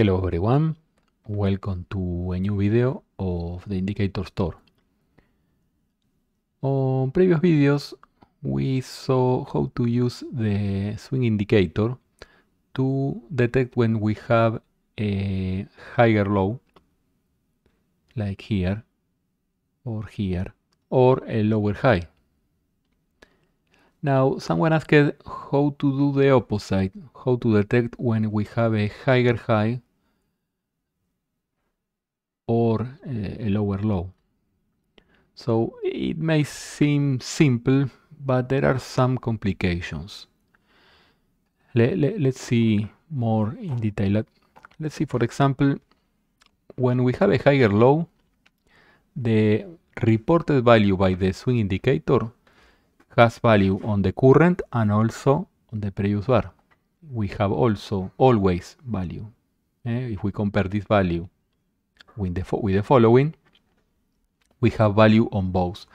Hello everyone, welcome to a new video of the Indicator Store. On previous videos, we saw how to use the swing indicator to detect when we have a higher low, like here, or here, or a lower high. Now, someone asked how to do the opposite, how to detect when we have a higher high or eh, a lower low. So it may seem simple, but there are some complications. Let, let, let's see more in detail. Let's see, for example, when we have a higher low, the reported value by the swing indicator has value on the current and also on the previous bar. We have also always value. Eh? If we compare this value with the, with the following, we have value on both.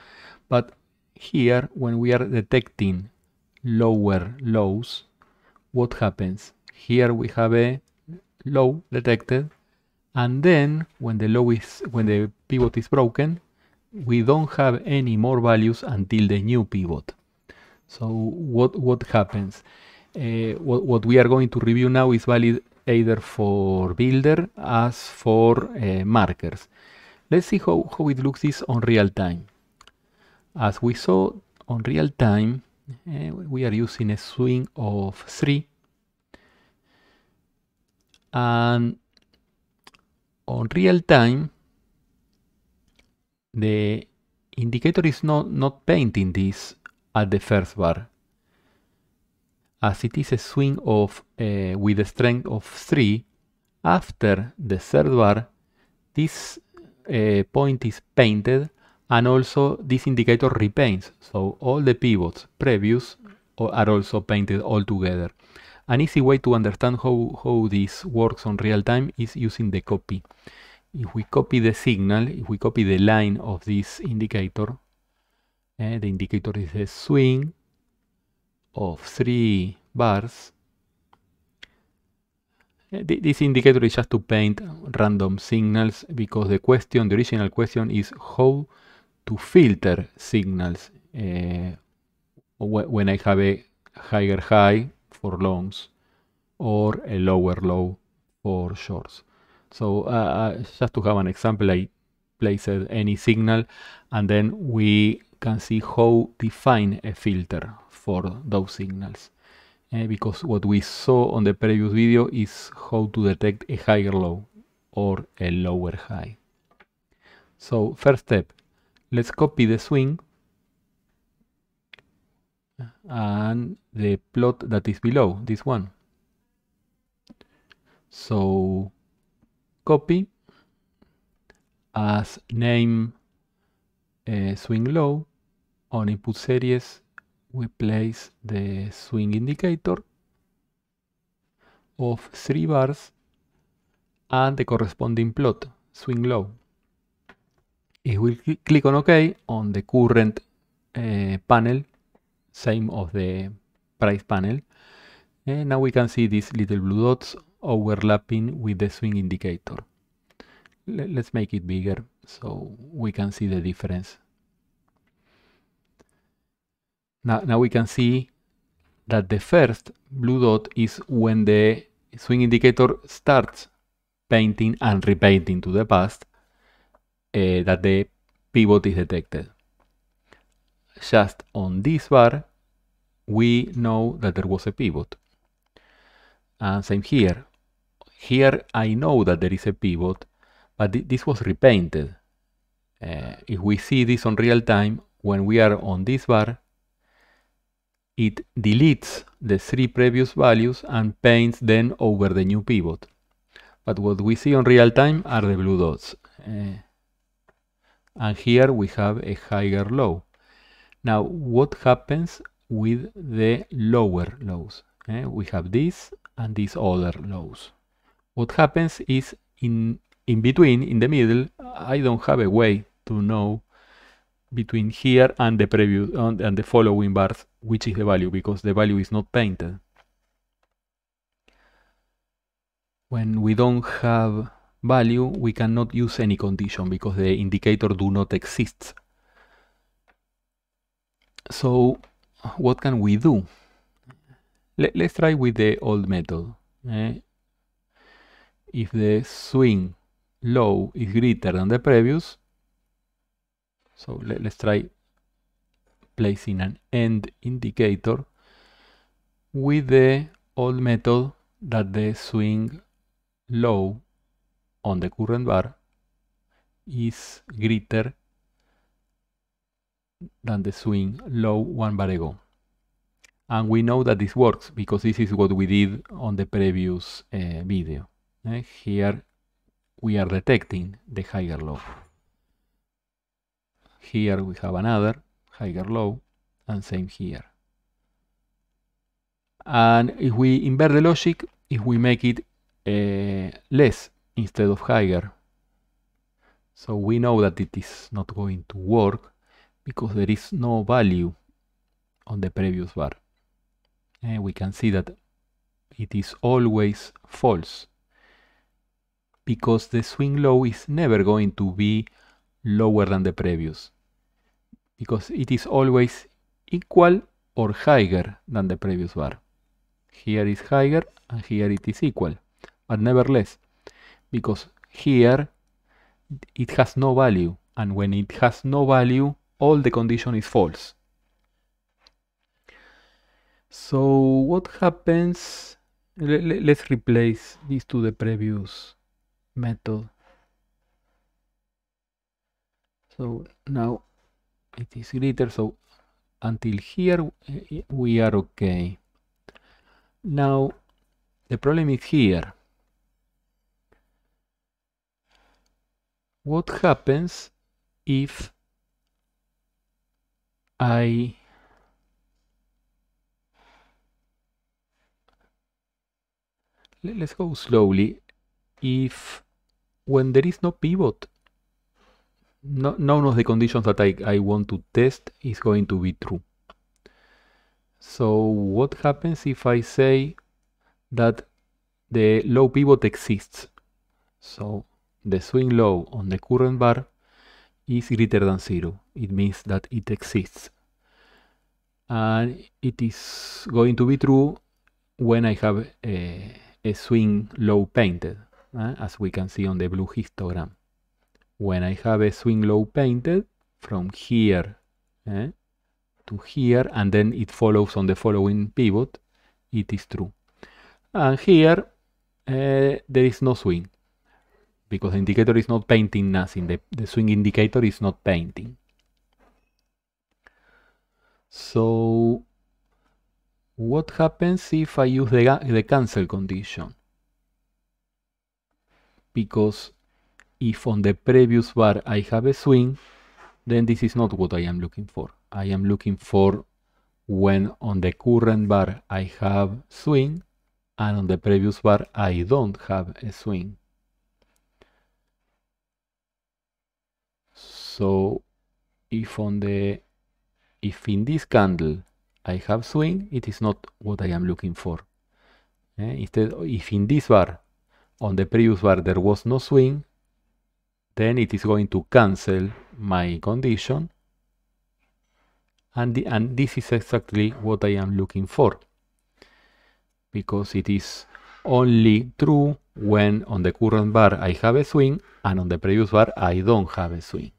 But here, when we are detecting lower lows, what happens? Here we have a low detected, and then when the low is when the pivot is broken, we don't have any more values until the new pivot. So what what happens? Uh, what, what we are going to review now is valid either for builder as for uh, markers. Let's see how, how it looks this on real time. As we saw on real time, uh, we are using a swing of 3. And on real time, the indicator is not, not painting this at the first bar as it is a swing of uh, with a strength of 3, after the third bar, this uh, point is painted and also this indicator repaints. So all the pivots previous are also painted all together. An easy way to understand how, how this works on real time is using the copy. If we copy the signal, if we copy the line of this indicator, uh, the indicator is a swing, of 3 bars. Eh, this indicator is just to paint random signals because the question, the original question is how to filter signals uh, when I have a higher high for longs or a lower low for shorts. So uh, uh just to have an example, I placed any signal and then we can see how define a filter for those signals. Uh, because what we saw on the previous video is how to detect a higher low or a lower high. So first step, let's copy the swing and the plot that is below this one. So copy as name uh, swing low on input series we place the swing indicator of 3 bars and the corresponding plot, swing low. If we cl click on OK on the current uh, panel, same of the price panel, and eh, now we can see these little blue dots overlapping with the swing indicator. L let's make it bigger so we can see the difference. Now, now we can see that the first blue dot is when the swing indicator starts painting and repainting to the past uh, that the pivot is detected. Just on this bar, we know that there was a pivot. And same here. Here I know that there is a pivot, but th this was repainted. Uh, if we see this on real time, when we are on this bar, it deletes the three previous values and paints them over the new pivot. But what we see on real time are the blue dots. Uh, and here we have a higher low. Now, what happens with the lower lows? Eh? We have this and these other lows. What happens is in, in between, in the middle, I don't have a way to know between here and the previous and the following bars, which is the value, because the value is not painted. When we don't have value, we cannot use any condition because the indicator do not exist. So what can we do? Let, us try with the old method. Eh? If the swing low is greater than the previous, so let, us try placing an end indicator with the old method that the swing low on the current bar is greater than the swing low one bar ago. And we know that this works because this is what we did on the previous uh, video. Uh, here we are detecting the higher low. Here we have another, higher low, and same here. And if we invert the logic, if we make it uh, less instead of higher, so we know that it is not going to work because there is no value on the previous bar. And we can see that it is always false because the swing low is never going to be lower than the previous because it is always equal or higher than the previous bar. Here is higher and here it is equal, but never less, because here it has no value, and when it has no value, all the condition is false. So what happens, let's replace this to the previous method. So now it is greater so until here eh, we are okay now the problem is here what happens if I let's go slowly if when there is no pivot no, none of the conditions that I, I want to test is going to be true. So what happens if I say that the low pivot exists? So the swing low on the current bar is greater than zero. It means that it exists. And it is going to be true when I have a, a swing low painted, eh, as we can see on the blue histogram when I have a swing low painted from here eh, to here and then it follows on the following pivot, it is true. And here uh, there is no swing because the indicator is not painting nothing. The, the swing indicator is not painting. So what happens if I use the, the cancel condition? Because if on the previous bar I have a swing, then this is not what I am looking for. I am looking for when on the current bar I have swing and on the previous bar I don't have a swing. So if on the if in this candle I have swing, it is not what I am looking for. Eh, instead, if in this bar, on the previous bar there was no swing, then it is going to cancel my condition and, the, and this is exactly what I am looking for because it is only true when on the current bar I have a swing and on the previous bar I don't have a swing.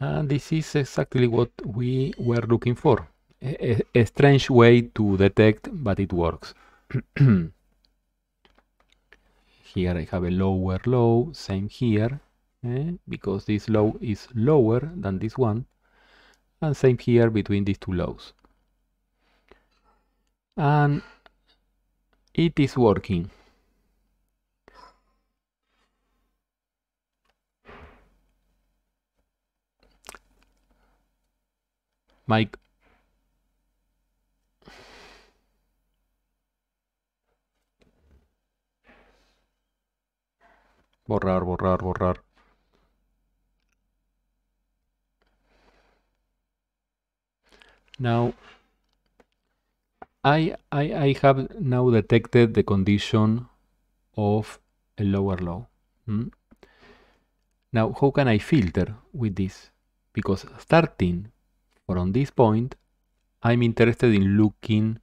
And this is exactly what we were looking for. A, a strange way to detect, but it works. Here I have a lower low, same here, eh? because this low is lower than this one. And same here between these two lows. And it is working. My. borrar, borrar, borrar. Now, I, I, I have now detected the condition of a lower low. Hmm? Now, how can I filter with this? Because starting from this point, I'm interested in looking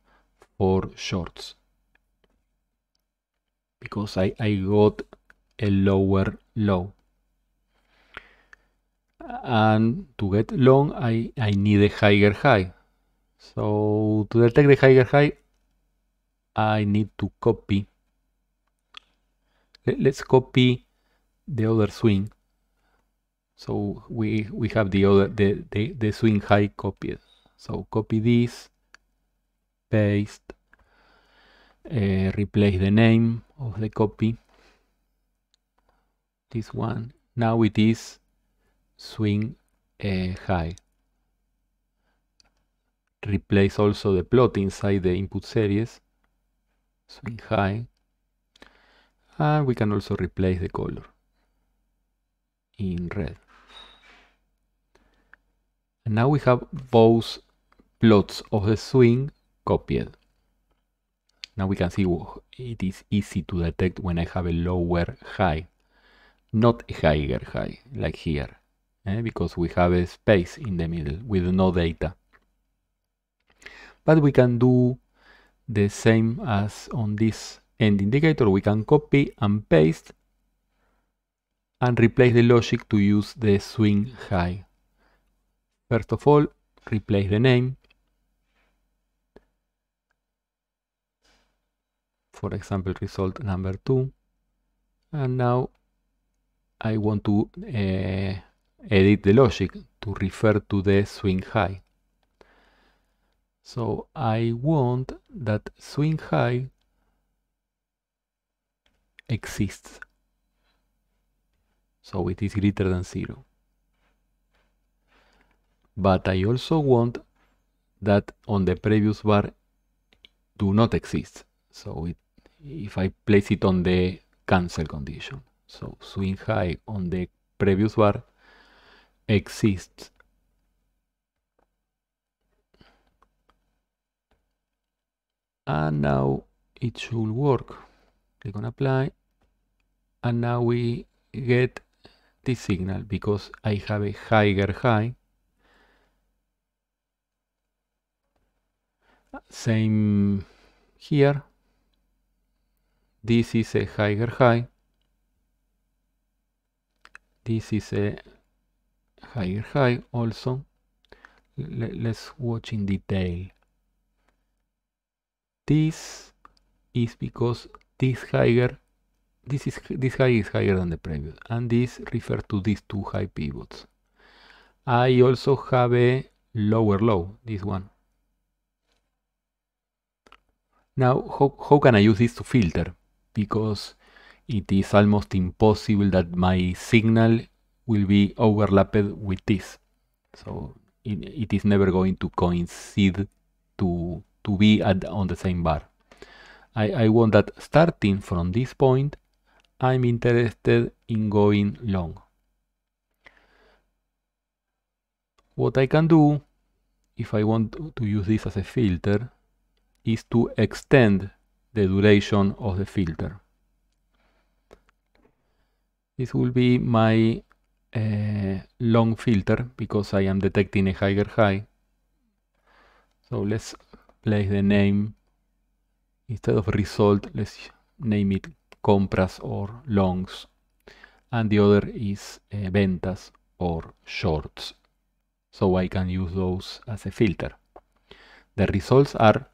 for shorts. Because I, I got a lower low. And to get long, I, I need a higher high. So to detect the higher high, I need to copy. Let's copy the other swing. So we we have the other the, the, the swing high copied. So copy this, paste, uh, replace the name of the copy this one. Now it is swing uh, high. Replace also the plot inside the input series. Swing high. And we can also replace the color in red. And now we have both plots of the swing copied. Now we can see it is easy to detect when I have a lower high not higher high, like here, eh? because we have a space in the middle with no data. But we can do the same as on this end indicator. We can copy and paste and replace the logic to use the swing high. First of all, replace the name. For example, result number 2. And now I want to uh, edit the logic to refer to the swing high. So I want that swing high exists. So it is greater than zero. But I also want that on the previous bar do not exist. So it, if I place it on the cancel condition. So swing high on the previous bar exists and now it should work click on apply and now we get this signal because I have a higher high same here this is a higher high this is a higher high also L let's watch in detail this is because this higher this is this high is higher than the previous and this refers to these two high pivots I also have a lower low this one now how, how can I use this to filter because it is almost impossible that my signal will be overlapped with this. So it, it is never going to coincide to, to be at, on the same bar. I, I want that starting from this point, I'm interested in going long. What I can do, if I want to use this as a filter, is to extend the duration of the filter. This will be my uh, long filter because I am detecting a higher high. So let's place the name instead of result, let's name it compras or longs. And the other is uh, ventas or shorts. So I can use those as a filter. The results are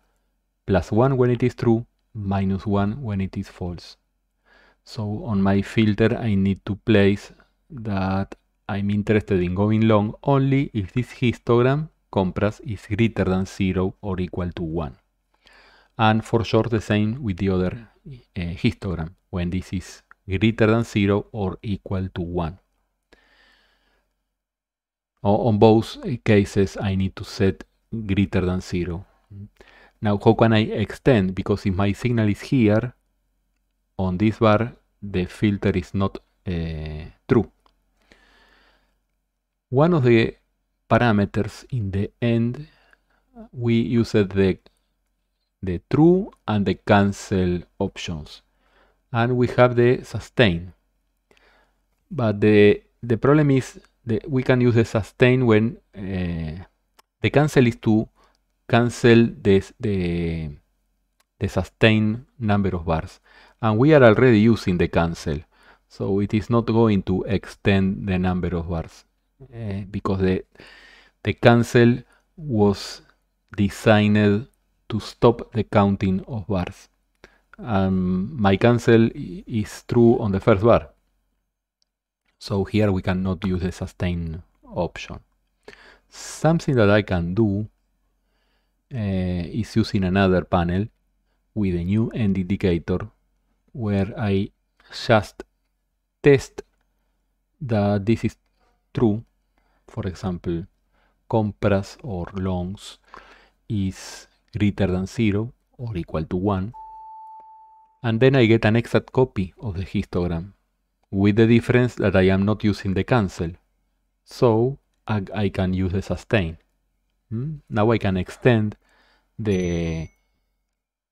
plus 1 when it is true, minus 1 when it is false. So on my filter, I need to place that I'm interested in going long only if this histogram compras is greater than 0 or equal to 1. And for short, the same with the other uh, histogram, when this is greater than 0 or equal to 1. on both eh, cases, I need to set greater than 0. Now, how can I extend? Because if my signal is here, on this bar the filter is not uh, true. One of the parameters in the end, we used the, the true and the cancel options. And we have the sustain. But the, the problem is that we can use the sustain when uh, the cancel is to cancel this, the, the sustain number of bars and we are already using the cancel. So it is not going to extend the number of bars uh, because the, the cancel was designed to stop the counting of bars. Um, my cancel is true on the first bar. So here we cannot use the sustain option. Something that I can do uh, is using another panel with a new end indicator where I just test that this is true. For example, compras or longs is greater than 0 or equal to 1. And then I get an exact copy of the histogram, with the difference that I am not using the cancel. So I, I can use the sustain. Hmm? Now I can extend the,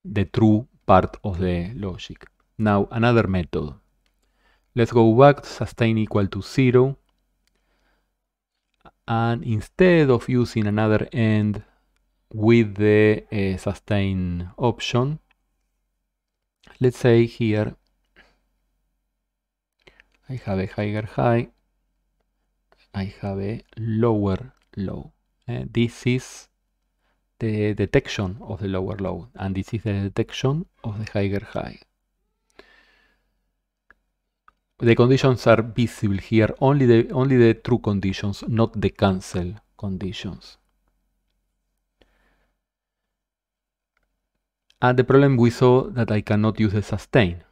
the true part of the logic. Now another method. Let's go back to sustain equal to zero. And instead of using another end with the uh, sustain option, let's say here I have a higher high, I have a lower low. Uh, this is the detection of the lower low, and this is the detection of the higher high the conditions are visible here, only the, only the true conditions, not the cancel conditions. And the problem we saw that I cannot use a sustain.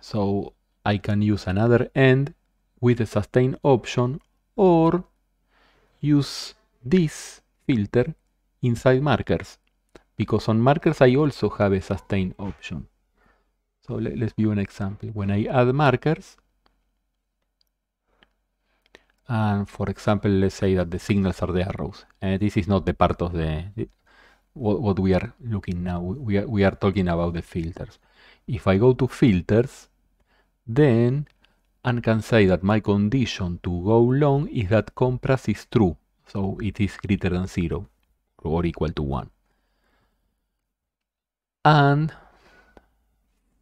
So I can use another end with the sustain option or use this filter inside markers because on markers I also have a sustain option. So let, us view an example. When I add markers, and for example, let's say that the signals are the arrows. And this is not the part of the, the what, what, we are looking now. We are, we are talking about the filters. If I go to filters, then I can say that my condition to go long is that compras is true. So it is greater than zero or equal to one. And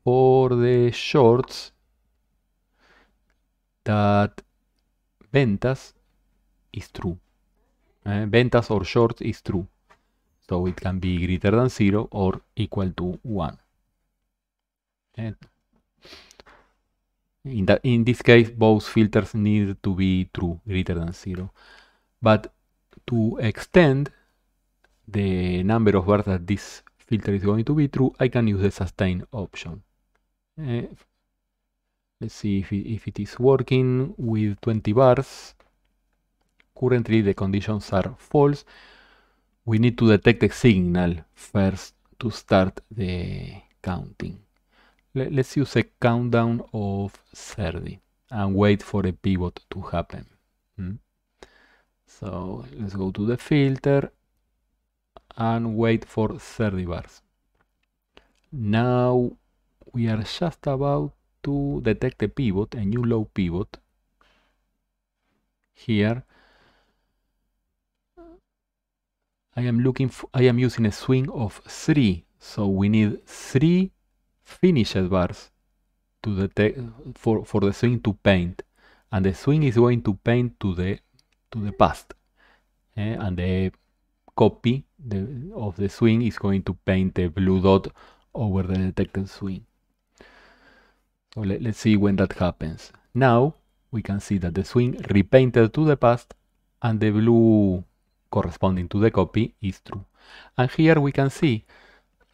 or the shorts that ventas is true. Eh? ventas or shorts is true. So it can be greater than 0 or equal to 1. And eh? in, that, in this case, both filters need to be true, greater than 0. But to extend the number of bars that this filter is going to be true, I can use the sustain option. Uh, let's see if it, if it is working with 20 bars. Currently the conditions are false. We need to detect a signal first to start the counting. Let, us use a countdown of 30 and wait for a pivot to happen. Mm. So let's go to the filter and wait for 30 bars. Now we are just about to detect the pivot, a new low pivot here I am looking for, I am using a swing of 3 so we need 3 finished bars to detect for, for the swing to paint and the swing is going to paint to the to the past eh? and the copy the, of the swing is going to paint the blue dot over the detected swing so let, us see when that happens. Now we can see that the swing repainted to the past and the blue corresponding to the copy is true. And here we can see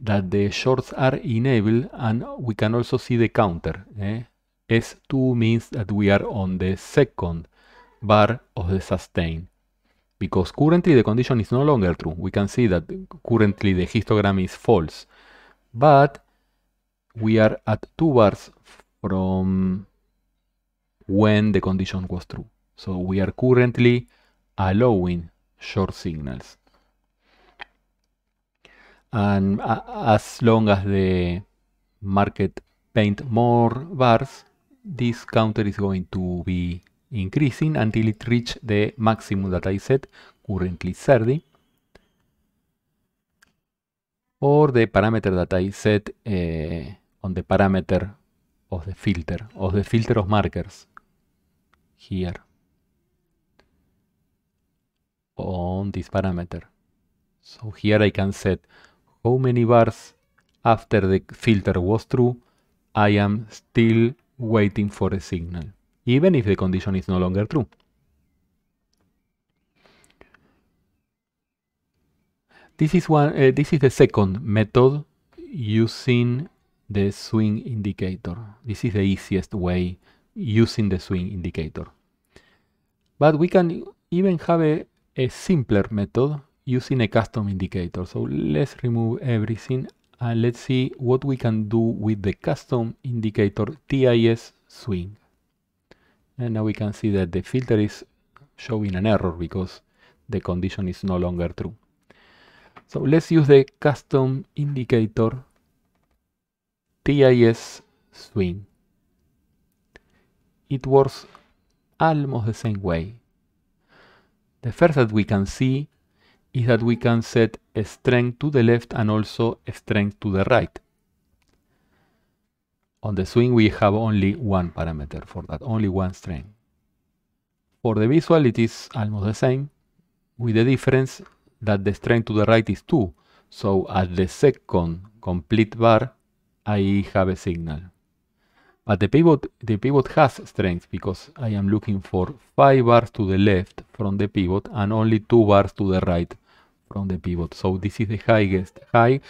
that the shorts are enabled and we can also see the counter. Eh? S2 means that we are on the second bar of the sustain because currently the condition is no longer true. We can see that currently the histogram is false, but we are at two bars from when the condition was true. So we are currently allowing short signals. And as long as the market paint more bars, this counter is going to be increasing until it reach the maximum that I set, currently 30, or the parameter that I set uh, on the parameter of the filter, of the filter of markers here on this parameter. So here I can set how many bars after the filter was true, I am still waiting for a signal, even if the condition is no longer true. This is one. Uh, this is the second method using the swing indicator. This is the easiest way using the swing indicator. But we can even have a, a simpler method using a custom indicator. So let's remove everything and let's see what we can do with the custom indicator TIS swing. And now we can see that the filter is showing an error because the condition is no longer true. So let's use the custom indicator TIS swing. It works almost the same way. The first that we can see is that we can set a strength to the left and also a strength to the right. On the swing we have only one parameter for that, only one strength. For the visual it is almost the same, with the difference that the strength to the right is 2, so at the second complete bar I have a signal. But the pivot, the pivot has strength because I am looking for 5 bars to the left from the pivot and only 2 bars to the right from the pivot. So this is the highest high,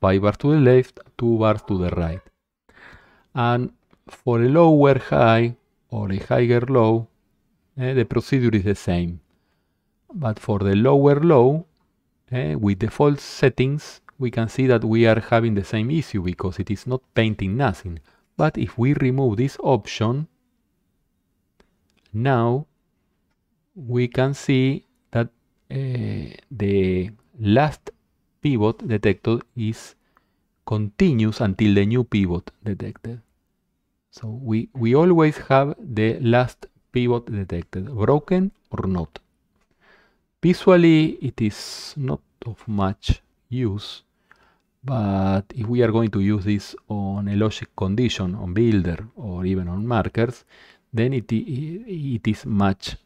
5 bars to the left, 2 bars to the right. And for a lower high or a higher low, eh, the procedure is the same. But for the lower low, eh, with default settings, we can see that we are having the same issue because it is not painting nothing. But if we remove this option, now we can see that uh, the last pivot detected is continuous until the new pivot detected. So we, we always have the last pivot detected, broken or not. Visually, it is not of much use but if we are going to use this on a logic condition, on builder, or even on markers, then it, it is much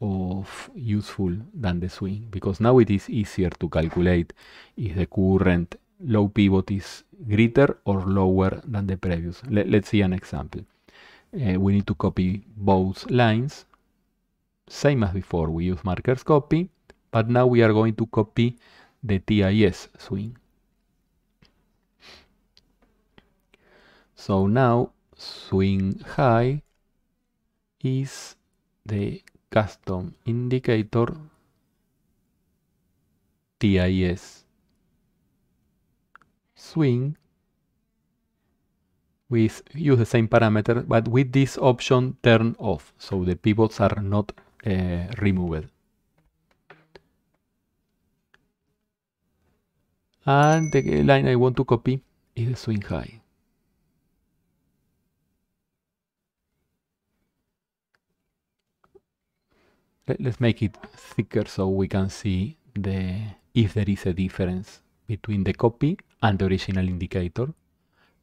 of useful than the swing because now it is easier to calculate if the current low pivot is greater or lower than the previous. Let, us see an example. Uh, we need to copy both lines. Same as before, we use markers copy, but now we are going to copy the TIS swing. So now swing high is the custom indicator TIS. Swing with use the same parameter, but with this option turn off, so the pivots are not uh, removed. And the line I want to copy is swing high. let, us make it thicker so we can see the if there is a difference between the copy and the original indicator.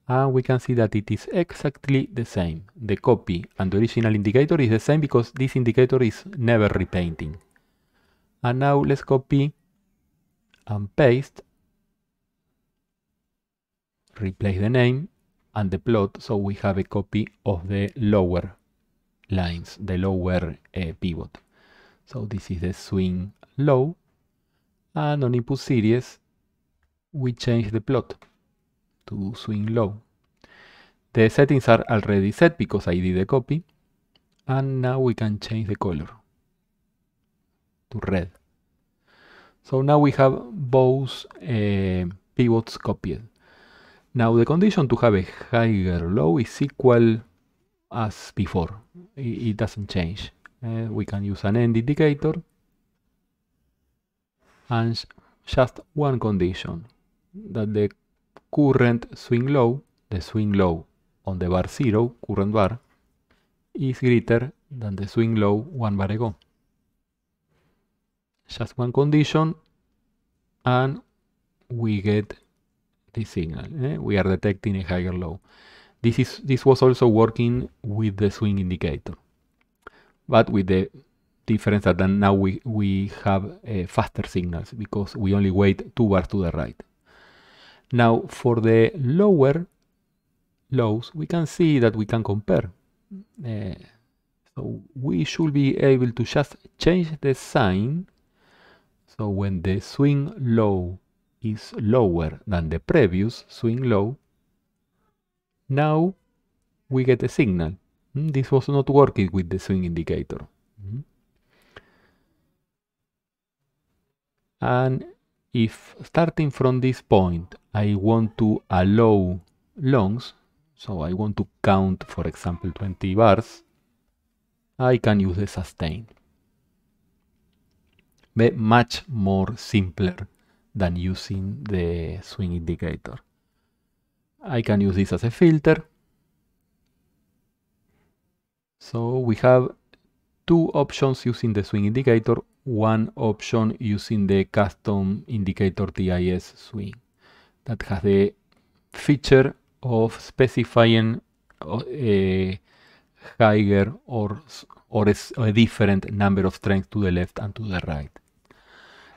And we can see that it is exactly the same. The copy and the original indicator is the same because this indicator is never repainting. And now let's copy and paste, replace the name and the plot so we have a copy of the lower lines, the lower uh, pivot. So this is the swing low. And on input series, we change the plot to swing low. The settings are already set because I did a copy. And now we can change the color to red. So now we have both uh, pivots copied. Now the condition to have a higher low is equal as before. It, it doesn't change uh, we can use an end indicator and just one condition that the current swing low, the swing low on the bar 0, current bar, is greater than the swing low one bar ago. Just one condition and we get this signal. Eh? We are detecting a higher low. This, is, this was also working with the swing indicator but with the difference that now we, we have uh, faster signals because we only wait two bars to the right. Now for the lower lows, we can see that we can compare. Uh, so we should be able to just change the sign. So when the swing low is lower than the previous swing low, now we get a signal. Mm, this was not working with the swing indicator. Mm-hmm. And if starting from this point, I want to allow longs, so I want to count, for example, 20 bars, I can use the sustain. But much more simpler than using the swing indicator. I can use this as a filter so we have two options using the swing indicator, one option using the custom indicator TIS swing that has the feature of specifying a uh, higher or, or a different number of strength to the left and to the right.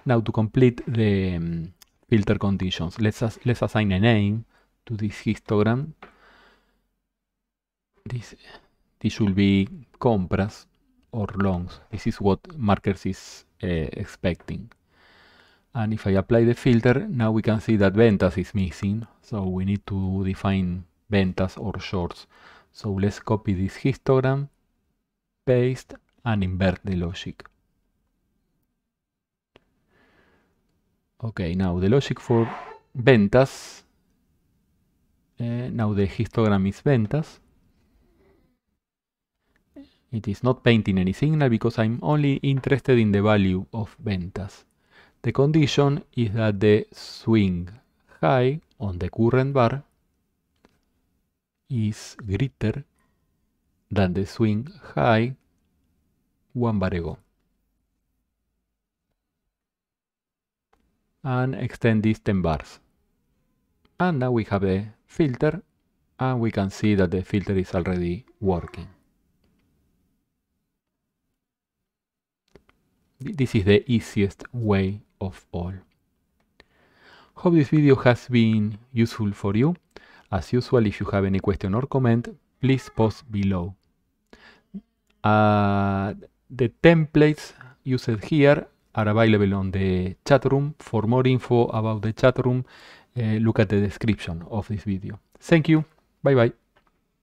Now to complete the um, filter conditions, let's, as, let's assign a name to this histogram. This it should be compras or longs. This is what markers is uh, expecting. And if I apply the filter, now we can see that ventas is missing. So we need to define ventas or shorts. So let's copy this histogram, paste, and invert the logic. Okay, now the logic for ventas. Uh, now the histogram is ventas. It is not painting any signal because I'm only interested in the value of ventas. The condition is that the swing high on the current bar is greater than the swing high one bar ago. And extend these 10 bars. And now we have a filter and we can see that the filter is already working. This is the easiest way of all. Hope this video has been useful for you. As usual, if you have any question or comment, please post below. Uh, the templates used here are available on the chat room. For more info about the chat room, uh, look at the description of this video. Thank you. Bye bye.